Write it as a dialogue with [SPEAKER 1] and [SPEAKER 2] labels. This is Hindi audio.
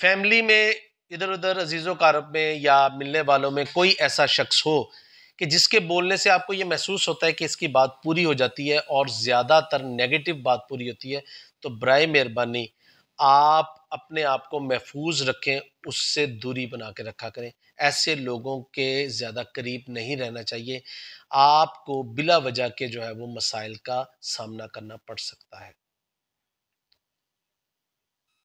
[SPEAKER 1] फैमिली में इधर उधर अजीज़ो कारब में या मिलने वालों में कोई ऐसा शख्स हो कि जिसके बोलने से आपको ये महसूस होता है कि इसकी बात पूरी हो जाती है और ज़्यादातर नेगेटिव बात पूरी होती है तो बर मेहरबानी आप अपने आप को महफूज रखें उससे दूरी बना के रखा करें ऐसे लोगों के ज़्यादा करीब नहीं रहना चाहिए आपको बिला वजह के जो है वो मसाइल का सामना करना पड़ सकता है